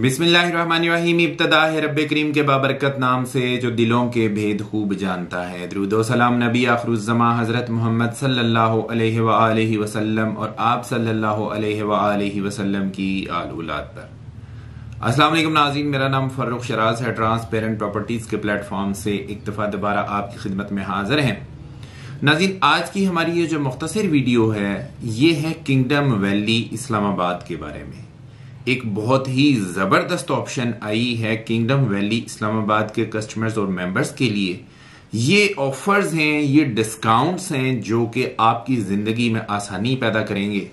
बिस्मिल्लाम इब्तदा है रब करीम के बाबरकत नाम से जो दिलों के भेद खूब जानता है सलाम नबी आखरुजमा हज़रत मोहम्मद सल्लल्लाहु अलैहि वसल्लम और आप सल्लल्लाहु अलैहि वसल्लम की आल औलाद पर वालेकुम नाजीन मेरा नाम फ़र्रुख शराज है ट्रांसपेरेंट प्रॉपर्टीज़ के प्लेटफॉर्म से एक दफ़ा दोबारा आपकी खिदमत में हाजिर हैं नाजीन आज की हमारी ये जो मुख्तर वीडियो है ये है किंगडम वैली इस्लामाबाद के बारे में एक बहुत ही ज़बरदस्त ऑप्शन आई है किंगडम वैली इस्लामाबाद के कस्टमर्स और मेंबर्स के लिए ये ऑफर्स हैं ये डिस्काउंट्स हैं जो कि आपकी ज़िंदगी में आसानी पैदा करेंगे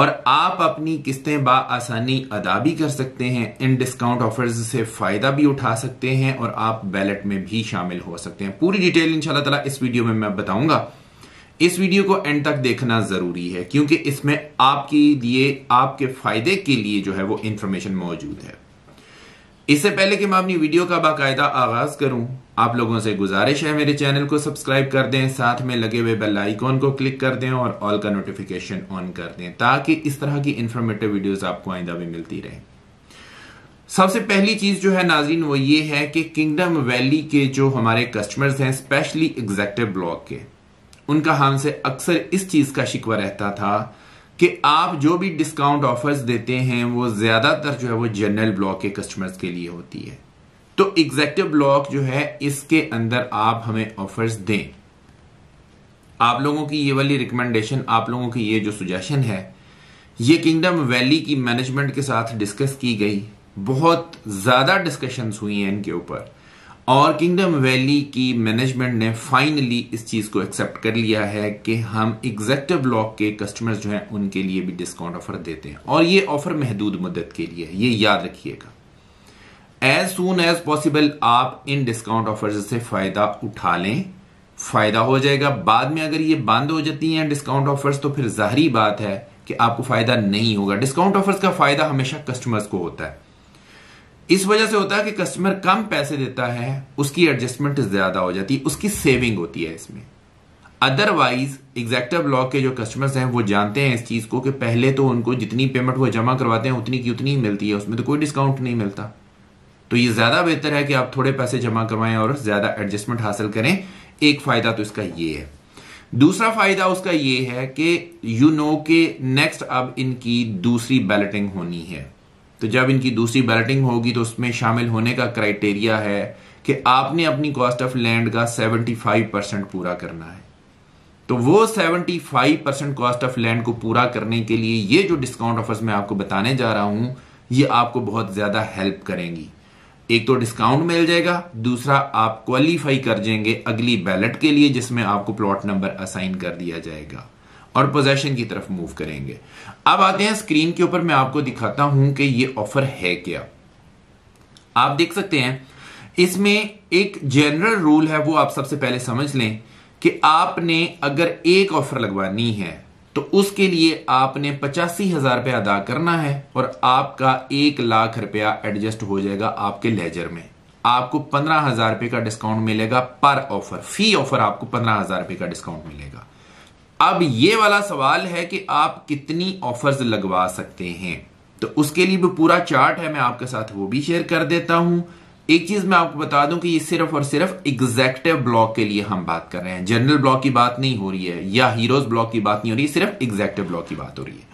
और आप अपनी किस्तें बा आसानी अदा भी कर सकते हैं इन डिस्काउंट ऑफर्स से फ़ायदा भी उठा सकते हैं और आप बैलेट में भी शामिल हो सकते हैं पूरी डिटेल इंशाल्लाह ताला इस वीडियो में मैं बताऊंगा इस वीडियो को एंड तक देखना जरूरी है क्योंकि इसमें आपके लिए आपके फायदे के लिए जो है वो इंफॉर्मेशन मौजूद है इससे पहले कि मैं अपनी वीडियो का बाकायदा आगाज करूं आप लोगों से गुजारिश है मेरे चैनल को सब्सक्राइब कर दें साथ में लगे हुए बेल आइकॉन को क्लिक कर दें और ऑल का नोटिफिकेशन ऑन कर दें ताकि इस तरह की इंफॉर्मेटिव वीडियोस आपको आइंदा भी मिलती रहे सबसे पहली चीज जो है नाजीन वो ये है कि किंगडम वैली के जो हमारे कस्टमर्स हैं स्पेशली एग्जेक्टिव ब्लॉक के उनका हमसे अक्सर इस चीज का शिकवा रहता था कि आप जो भी डिस्काउंट ऑफर्स देते हैं वो ज्यादातर जो है वो जनरल ब्लॉक के कस्टमर्स के लिए होती है तो एग्जेक्टिव ब्लॉक जो है इसके अंदर आप हमें ऑफर्स दें आप लोगों की ये वाली रिकमेंडेशन आप लोगों की ये जो सुजेशन है ये किंगडम वैली की मैनेजमेंट के साथ डिस्कस की गई बहुत ज्यादा डिस्कशंस हुई हैं इनके ऊपर और किंगडम वैली की मैनेजमेंट ने फाइनली इस चीज़ को एक्सेप्ट कर लिया है कि हम एग्जेक्टिव ब्लॉक के कस्टमर्स जो हैं उनके लिए भी डिस्काउंट ऑफर देते हैं और ये ऑफर महदूद मदद के लिए है ये याद रखिएगा एज सुन एज पॉसिबल आप इन डिस्काउंट ऑफर से फायदा उठा लें फायदा हो जाएगा बाद में अगर ये बंद हो जाती है डिस्काउंट ऑफर्स तो फिर जाहरी बात है कि आपको फायदा नहीं होगा डिस्काउंट ऑफर्स का फायदा हमेशा कस्टमर्स को होता है इस वजह से होता है कि कस्टमर कम पैसे देता है उसकी एडजस्टमेंट ज्यादा हो जाती है उसकी सेविंग होती है इसमें अदरवाइज एग्जैक्ट ब्लॉक के जो कस्टमर्स हैं वो जानते हैं इस चीज को कि पहले तो उनको जितनी पेमेंट वो जमा करवाते हैं उतनी की उतनी मिलती है उसमें तो कोई डिस्काउंट नहीं मिलता तो ये ज्यादा बेहतर है कि आप थोड़े पैसे जमा करवाएं और ज्यादा एडजस्टमेंट हासिल करें एक फायदा तो इसका ये है दूसरा फायदा उसका ये है कि यू नो के नेक्स्ट अब इनकी दूसरी बैलेटिंग होनी है तो जब इनकी दूसरी बैलेटिंग होगी तो उसमें शामिल होने का क्राइटेरिया है कि आपने अपनी कॉस्ट ऑफ लैंड का 75 परसेंट पूरा करना है तो वो 75 परसेंट कॉस्ट ऑफ लैंड को पूरा करने के लिए ये जो डिस्काउंट ऑफर्स मैं आपको बताने जा रहा हूं ये आपको बहुत ज्यादा हेल्प करेंगी एक तो डिस्काउंट मिल जाएगा दूसरा आप क्वालिफाई कर जाएंगे अगली बैलेट के लिए जिसमें आपको प्लॉट नंबर असाइन कर दिया जाएगा और पोजेशन की तरफ मूव करेंगे अब आते हैं स्क्रीन के ऊपर मैं आपको दिखाता हूं कि ये ऑफर है क्या आप देख सकते हैं इसमें एक जनरल रूल है वो आप सबसे पहले समझ लें कि आपने अगर एक ऑफर लगवानी है तो उसके लिए आपने पचासी हजार रुपया अदा करना है और आपका एक लाख रुपया एडजस्ट हो जाएगा आपके लेजर में आपको पंद्रह हजार रुपए का डिस्काउंट मिलेगा पर ऑफर फी ऑफर आपको पंद्रह हजार रुपए का डिस्काउंट मिलेगा अब ये वाला सवाल है कि आप कितनी ऑफर्स लगवा सकते हैं तो उसके लिए भी पूरा चार्ट है मैं आपके साथ वो भी शेयर कर देता हूं एक चीज मैं आपको बता दूं कि ये सिर्फ और सिर्फ एग्जैक्टिव ब्लॉक के लिए हम बात कर रहे हैं जनरल ब्लॉक की बात नहीं हो रही है या हीरोज ब्लॉक की बात नहीं हो रही है सिर्फ एग्जैक्टिव ब्लॉक की बात हो रही है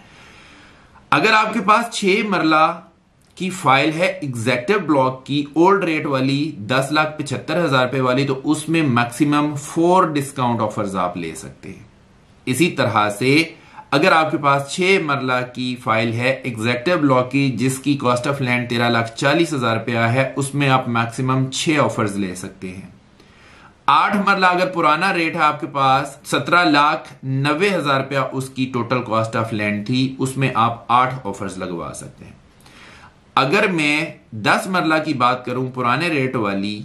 अगर आपके पास छह मरला की फाइल है एग्जैक्टिव ब्लॉक की ओल्ड रेट वाली दस लाख पिछहत्तर हजार रुपए वाली तो उसमें मैक्सिमम फोर डिस्काउंट ऑफर्स आप ले सकते हैं इसी तरह से अगर आपके पास छह मरला की फाइल है एग्जैक्टिव ब्लॉक की जिसकी कॉस्ट ऑफ लैंड तेरह लाख चालीस हजार रुपया है उसमें आप मैक्सिमम छह ऑफर्स ले सकते हैं आठ मरला अगर पुराना रेट है आपके पास सत्रह लाख नब्बे हजार रुपया उसकी टोटल कॉस्ट ऑफ लैंड थी उसमें आप आठ ऑफर्स लगवा सकते हैं अगर मैं दस मरला की बात करूं पुराने रेट वाली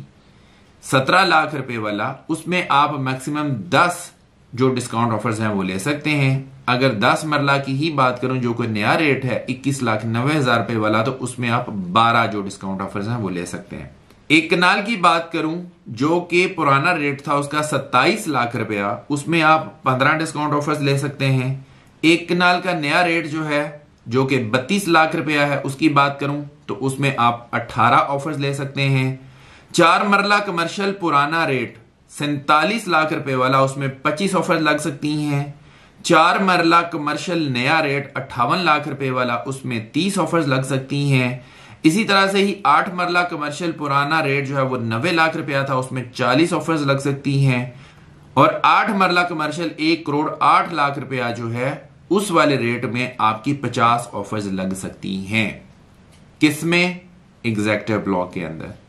सत्रह लाख रुपए वाला उसमें आप मैक्सिमम दस जो डिस्काउंट ऑफर्स हैं वो ले सकते हैं अगर 10 मरला की ही बात करूं जो कोई नया रेट है इक्कीस लाख नब्बे हजार रुपए वाला तो उसमें आप 12 जो डिस्काउंट ऑफर्स हैं वो ले सकते हैं एक कनाल की बात करूं जो कि पुराना रेट था उसका 27 लाख रुपया उसमें आप 15 डिस्काउंट ऑफर्स ले सकते हैं एक कनाल का नया रेट जो है जो कि बत्तीस लाख रुपया है उसकी बात करूं तो उसमें आप 18 ऑफर्स ले सकते हैं चार मरला कमर्शियल पुराना रेट सैतालीस लाख रुपए वाला उसमें पच्चीस ऑफर लग सकती हैं चार मरला कमर्शियल नया रेट अट्ठावन लाख रुपए वाला उसमें तीस ऑफर्स लग सकती हैं इसी तरह से ही आठ मरला कमर्शियल पुराना रेट जो है वो नब्बे लाख रुपया था उसमें चालीस ऑफर्स लग सकती हैं और आठ मरला कमर्शियल एक करोड़ आठ लाख रुपया जो है उस वाले रेट में आपकी पचास ऑफर्स लग सकती हैं किसमें एग्जैक्टिव ब्लॉक के अंदर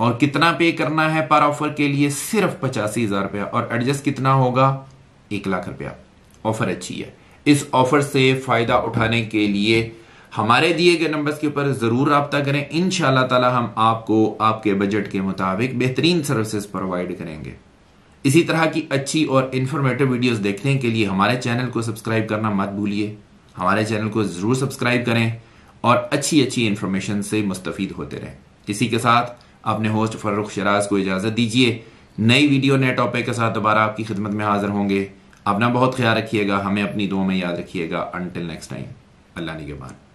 और कितना पे करना है पर ऑफर के लिए सिर्फ पचासी हजार रुपया और एडजस्ट कितना होगा एक लाख रुपया ऑफर अच्छी है इस ऑफर से फायदा उठाने के लिए हमारे दिए गए नंबर्स के ऊपर जरूर रबता करें इन ताला हम आपको आपके बजट के मुताबिक बेहतरीन सर्विसेज प्रोवाइड करेंगे इसी तरह की अच्छी और इन्फॉर्मेटिव वीडियोस देखने के लिए हमारे चैनल को सब्सक्राइब करना मत भूलिए हमारे चैनल को जरूर सब्सक्राइब करें और अच्छी अच्छी इन्फॉर्मेशन से मुस्तफ़ होते रहें इसी के साथ अपने होस्ट फर्रुख शराज को इजाज़त दीजिए नई वीडियो नए टॉपिक के साथ दोबारा आपकी खिदमत में हाजिर होंगे अपना बहुत ख्याल रखिएगा हमें अपनी दो में याद रखिएगा अनटिल नेक्स्ट टाइम अल्लाह बाद